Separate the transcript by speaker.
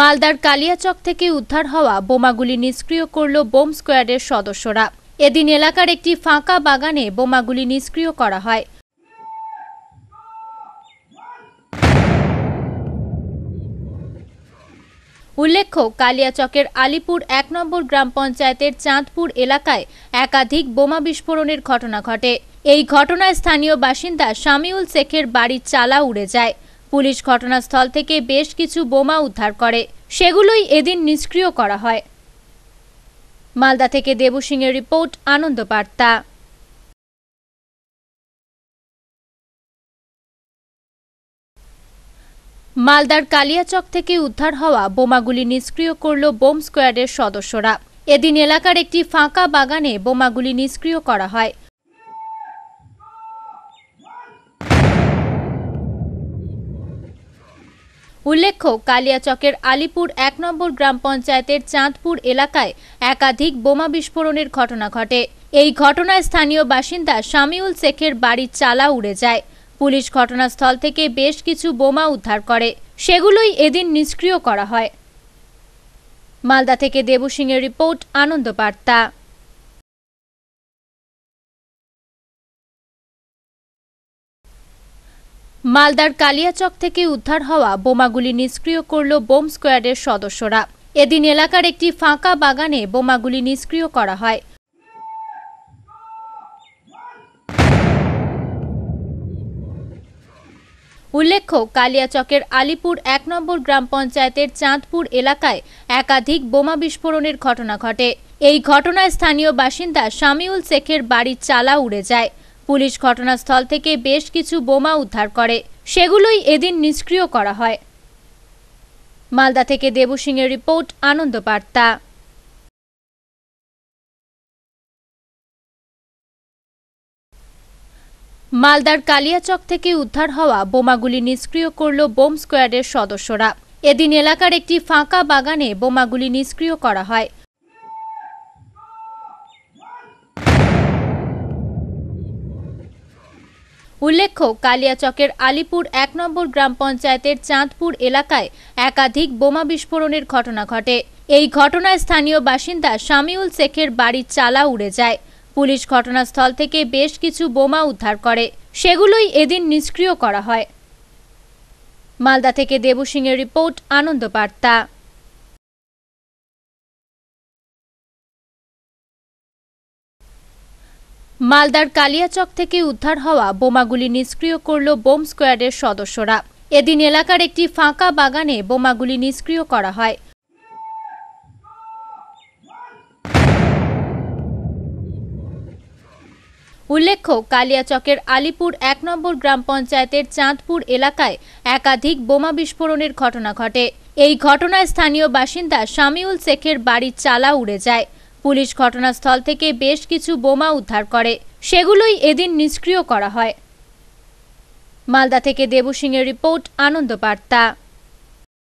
Speaker 1: মালদার কালিয়াচক থেকে উদ্ধার হওয়া বোমাগুলি নিষ্ক্রিয় করল বোম স্কোয়াডের সদস্যরা এদিন এলাকার একটি ফাঁকা বাগানে বোমাগুলি নিষ্ক্রিয় করা হয় উল্লেখ্য কালিয়াচকের আলিপুর এক নম্বর গ্রাম পঞ্চায়েতের চাঁদপুর এলাকায় একাধিক বোমা বিস্ফোরণের ঘটনা ঘটে এই ঘটনায় স্থানীয় বাসিন্দা শামিউল শেখের বাড়ির চালা উড়ে যায় পুলিশ ঘটনাস্থল থেকে বেশ কিছু বোমা উদ্ধার করে সেগুলোই এদিন নিষ্ক্রিয় করা হয় মালদা থেকে দেবু সিংয়ের রিপোর্ট আনন্দ বার্তা
Speaker 2: মালদার কালিয়াচক
Speaker 1: থেকে উদ্ধার হওয়া বোমাগুলি নিষ্ক্রিয় করল বোম স্কোয়াডের সদস্যরা এদিন এলাকার একটি ফাঁকা বাগানে বোমাগুলি নিষ্ক্রিয় করা হয় উল্লেখ্য কালিয়াচকের আলিপুর এক নম্বর গ্রাম পঞ্চায়েতের চাঁদপুর এলাকায় একাধিক বোমা বিস্ফোরণের ঘটনা ঘটে এই ঘটনায় স্থানীয় বাসিন্দা শামিউল শেখের বাড়ির চালা উড়ে যায় পুলিশ ঘটনাস্থল থেকে বেশ কিছু বোমা উদ্ধার করে সেগুলোই এদিন নিষ্ক্রিয় করা হয় মালদা থেকে দেবু রিপোর্ট আনন্দ বার্তা মালদার কালিয়াচক থেকে উদ্ধার হওয়া বোমাগুলি নিষ্ক্রিয় করল বোম স্কোয়াডের সদস্যরা এদিন এলাকার একটি ফাঁকা বাগানে বোমাগুলি নিষ্ক্রিয় করা হয় উল্লেখ্য কালিয়াচকের আলিপুর এক নম্বর গ্রাম পঞ্চায়েতের চাঁদপুর এলাকায় একাধিক বোমা বিস্ফোরণের ঘটনা ঘটে এই ঘটনায় স্থানীয় বাসিন্দা শামিউল শেখের বাড়ির চালা উড়ে যায় পুলিশ ঘটনাস্থল থেকে বেশ কিছু বোমা উদ্ধার করে সেগুলোই এদিন নিষ্ক্রিয় করা হয় মালদা থেকে দেবু সিংয়ের রিপোর্ট আনন্দ বার্তা মালদার কালিয়াচক থেকে উদ্ধার হওয়া বোমাগুলি নিষ্ক্রিয় করল বোম স্কোয়াডের সদস্যরা এদিন এলাকার একটি ফাঁকা বাগানে বোমাগুলি নিষ্ক্রিয় করা হয় উল্লেখ্য কালিয়াচকের আলিপুর এক নম্বর গ্রাম পঞ্চায়েতের চাঁদপুর এলাকায় একাধিক বোমা বিস্ফোরণের ঘটনা ঘটে এই ঘটনায় স্থানীয় বাসিন্দা শামিউল শেখের বাড়ির চালা উড়ে যায় পুলিশ ঘটনাস্থল থেকে বেশ কিছু বোমা উদ্ধার করে সেগুলোই এদিন নিষ্ক্রিয় করা হয় মালদা থেকে দেবু সিংয়ের রিপোর্ট
Speaker 2: আনন্দ বার্তা
Speaker 1: মালদার কালিয়াচক থেকে উদ্ধার হওয়া বোমাগুলি নিষ্ক্রিয় করল বোম স্কোয়াডের সদস্যরা এদিন এলাকার একটি ফাঁকা বাগানে বোমাগুলি নিষ্ক্রিয় করা হয় উল্লেখ্য কালিয়াচকের আলিপুর এক নম্বর গ্রাম পঞ্চায়েতের চাঁদপুর এলাকায় একাধিক বোমা বিস্ফোরণের ঘটনা ঘটে এই ঘটনায় স্থানীয় বাসিন্দা শামিউল শেখের বাড়ির চালা উড়ে যায় পুলিশ ঘটনাস্থল থেকে বেশ কিছু বোমা উদ্ধার করে সেগুলোই এদিন নিষ্ক্রিয় করা হয় মালদা থেকে দেবু সিংয়ের রিপোর্ট আনন্দ বার্তা